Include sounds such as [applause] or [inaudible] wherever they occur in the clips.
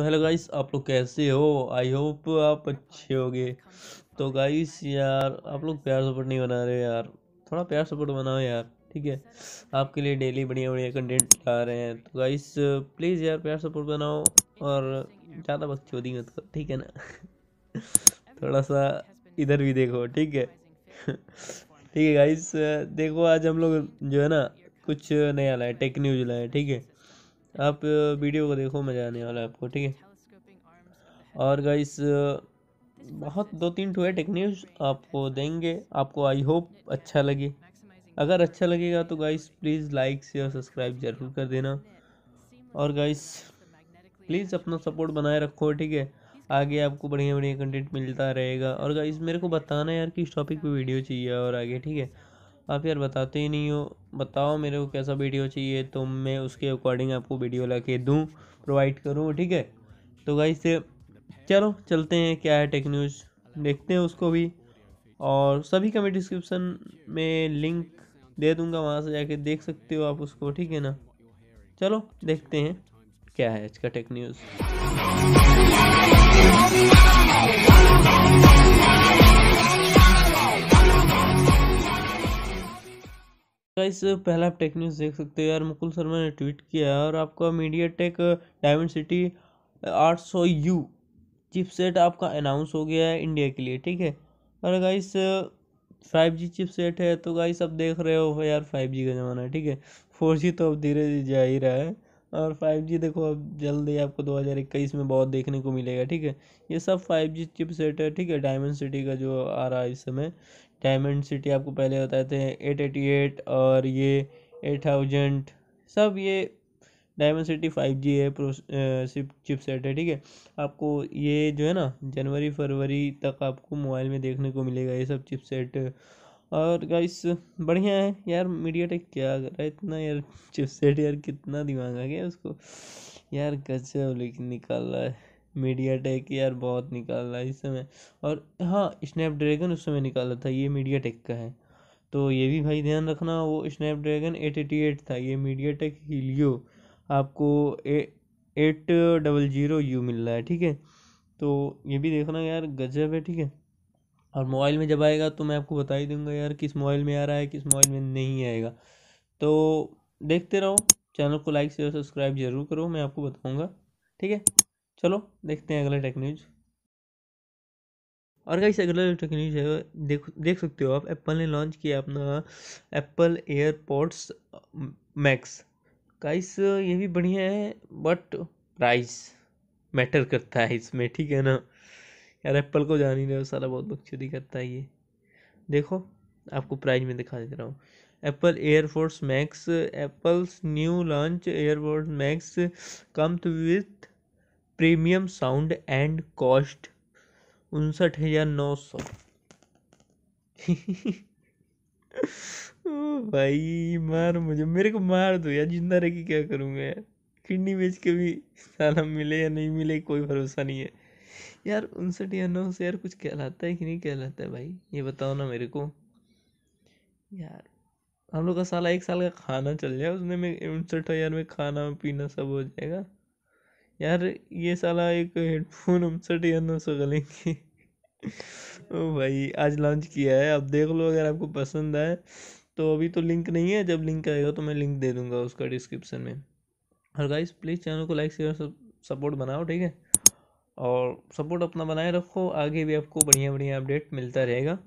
तो hello guys आप लोग कैसे हो आई होप आप अच्छे होगे तो गाइस यार आप लोग प्यार सपोर्ट नहीं बना रहे यार थोड़ा प्यार सपोर्ट बनाओ यार ठीक है आपके लिए डेली बढ़िया बढ़िया कंटेंट ला रहे हैं तो गाइस प्लीज़ यार प्यार सपोर्ट बनाओ और ज़्यादा वक्त चोरी मत करो ठीक है ना थोड़ा सा इधर भी देखो ठीक है ठीक है गाइस देखो आज हम लोग जो है ना कुछ नया लाए टेक न्यूज लाए ठीक है आप वीडियो को देखो मज़ा आने वाला है आपको ठीक है और गाइस बहुत दो तीन टू है टेक्निक्स आपको देंगे आपको आई होप अच्छा लगे अगर अच्छा लगेगा तो guys please like share subscribe ज़रूर कर देना और गाइस प्लीज़ अपना सपोर्ट बनाए रखो ठीक है आगे आपको बढ़िया बढ़िया कंटेंट मिलता रहेगा और गाइस मेरे को बताना यार किस टॉपिक पे वीडियो चाहिए और आगे ठीक है आप यार बताते ही नहीं हो बताओ मेरे को कैसा वीडियो चाहिए तो मैं उसके अकॉर्डिंग आपको वीडियो ला के दूँ प्रोवाइड करूँ ठीक है तो से चलो चलते हैं क्या है टेक न्यूज़ देखते हैं उसको भी और सभी का मैं डिस्क्रिप्सन में लिंक दे दूंगा वहाँ से जाके देख सकते हो आप उसको ठीक है ना चलो देखते हैं क्या है आज का टेक न्यूज़ गाइस पहला आप टेक न्यूज़ देख सकते हो यार मुकुल शर्मा ने ट्वीट किया है और आपका मीडिया टेक डायमंड सिटी आठ सौ यू चिपसेट आपका अनाउंस हो गया है इंडिया के लिए ठीक है और गाइस फाइव जी चिपसेट है तो गाइस अब देख रहे हो यार फाइव जी का ज़माना है ठीक है फोर जी तो अब धीरे धीरे जा ही रहा है और फाइव जी देखो अब जल्दी आपको दो हज़ार इक्कीस में बहुत देखने को मिलेगा ठीक है ये सब फाइव जी चिप सेट है ठीक है डायमंड सिटी का जो आ रहा है इस समय डायमंड सिटी आपको पहले बताए थे एट एटी एट और ये एट थाउजेंड सब ये डायमंड सिटी फाइव जी है प्रो चिप सेट है ठीक है आपको ये जो है ना जनवरी फरवरी तक आपको मोबाइल में देखने को मिलेगा ये सब चिप सेट और गाइस बढ़िया है यार मीडिया टेक क्या कर रहा है इतना यार चिप सेट यार कितना दिमाग आ गया उसको यार गजब लेकिन निकाल रहा है मीडिया टेक यार बहुत निकाल रहा है इस समय और हाँ स्नैपड्रैगन उस समय निकाला था ये मीडिया टेक का है तो ये भी भाई ध्यान रखना वो स्नैपड्रैगन एट एटी एट था ये मीडिया टेक हीलियो आपको एट डबल जीरो यू मिल रहा है ठीक है तो ये भी देखना यार गजब है ठीक है और मोबाइल में जब आएगा तो मैं आपको बता ही दूंगा यार किस मोबाइल में आ रहा है किस मोबाइल में नहीं आएगा तो देखते रहो चैनल को लाइक शेयर सब्सक्राइब जरूर करो मैं आपको बताऊँगा ठीक है चलो देखते हैं अगला टेक न्यूज और कई अगला टेक न्यूज है देख देख सकते हो आप एप्पल ने लॉन्च किया अपना एप्पल एयरपोर्ट्स मैक्स काइस ये भी बढ़िया है बट प्राइस मैटर करता है इसमें ठीक है ना यार एप्पल को जान ही रहे हो सारा बहुत बकचोदी करता है ये देखो आपको प्राइस में दिखा दे रहा हूँ Apple AirPods Max Apple's new launch AirPods Max comes with premium sound and cost उनसठ हज़ार नौ सौ भाई मार मुझे मेरे को मार दो यार जिंदा रह के क्या करूँगा यार किडनी बेच के भी साला मिले या नहीं मिले कोई भरोसा नहीं है यार उनसठ या नौ से यार कुछ कहलाता है कि नहीं कहलाता है भाई ये बताओ ना मेरे को यार हम लोग का साला एक साल का खाना चल जाए उसमें में उनसठ हज़ार में खाना पीना सब हो जाएगा यार ये साला एक हेडफोन उनसठ या नौ सौ का लेंगे ओ भाई आज लॉन्च किया है आप देख लो अगर आपको पसंद आए तो अभी तो लिंक नहीं है जब लिंक आएगा तो मैं लिंक दे दूंगा उसका डिस्क्रिप्शन में और गाइस प्लीज़ चैनल को लाइक शेयर सपोर्ट बनाओ ठीक है और सपोर्ट अपना बनाए रखो आगे भी आपको बढ़िया बढ़िया अपडेट मिलता रहेगा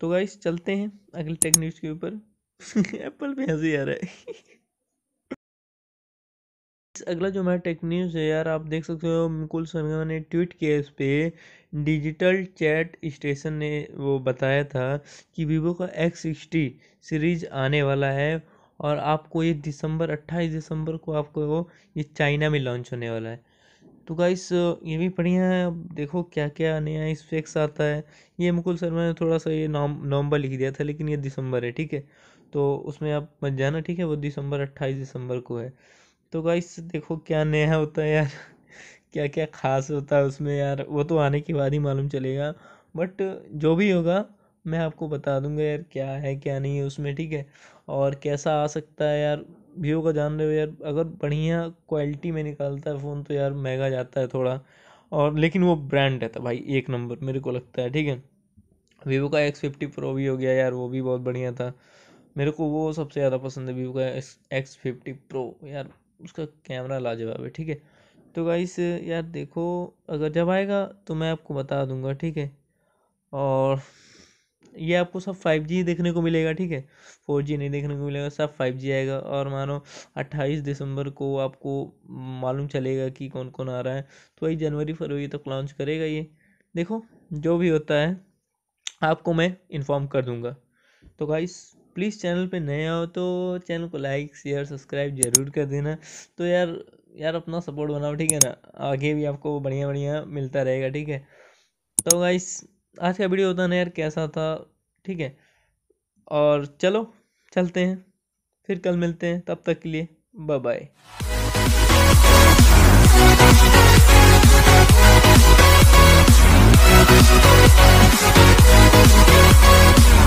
तो गाइस चलते हैं अगले टेक न्यूज़ के ऊपर एप्पल [laughs] भी हंसी आ रहा है [laughs] अगला जो मैं टेक न्यूज़ है यार आप देख सकते हो मुकुल शर्मा ने ट्वीट किया इस पर डिजिटल चैट स्टेशन ने वो बताया था कि वीवो का एक्स सिक्सटी सीरीज आने वाला है और आपको ये दिसंबर अट्ठाईस दिसंबर को आपको ये चाइना में लॉन्च होने वाला है तो गाइस ये भी बढ़िया है अब देखो क्या क्या नया इस पे आता है ये मुकुल शर्मा ने थोड़ा सा ये नवंबर लिख दिया था लेकिन ये दिसंबर है ठीक है तो उसमें आप मत जाना ठीक है वो दिसंबर अट्ठाईस दिसंबर को है तो गाइस देखो क्या नया होता है यार क्या क्या खास होता है उसमें यार वो तो आने के बाद ही मालूम चलेगा बट जो भी होगा मैं आपको बता दूंगा यार क्या है क्या नहीं है उसमें ठीक है और कैसा आ सकता है यार वीवो का जान रहे हो यार अगर बढ़िया क्वालिटी में निकालता है फ़ोन तो यार महंगा जाता है थोड़ा और लेकिन वो ब्रांड रहता तो भाई एक नंबर मेरे को लगता है ठीक है वीवो का एक्स फिफ्टी प्रो भी हो गया यार वो भी बहुत बढ़िया था मेरे को वो सबसे ज़्यादा पसंद है वीवो का एक्स एक्स फिफ्टी प्रो यार उसका कैमरा लाजवाब है ठीक है तो गाइस यार देखो अगर जब आएगा तो मैं आपको बता दूंगा ठीक है और ये आपको सब फाइव जी देखने को मिलेगा ठीक है फोर जी नहीं देखने को मिलेगा सब फाइव जी आएगा और मानो अट्ठाईस दिसंबर को आपको मालूम चलेगा कि कौन कौन आ रहा है तो वही जनवरी फरवरी तक तो लॉन्च करेगा ये देखो जो भी होता है आपको मैं इन्फॉर्म कर दूंगा तो गाइस प्लीज़ चैनल पे नए आओ तो चैनल को लाइक शेयर सब्सक्राइब ज़रूर कर देना तो यार यार अपना सपोर्ट बनाओ ठीक है ना आगे भी आपको बढ़िया बढ़िया मिलता रहेगा ठीक है तो गाइस आज का वीडियो होता ना यार कैसा था ठीक है और चलो चलते हैं फिर कल मिलते हैं तब तक के लिए बाय बाय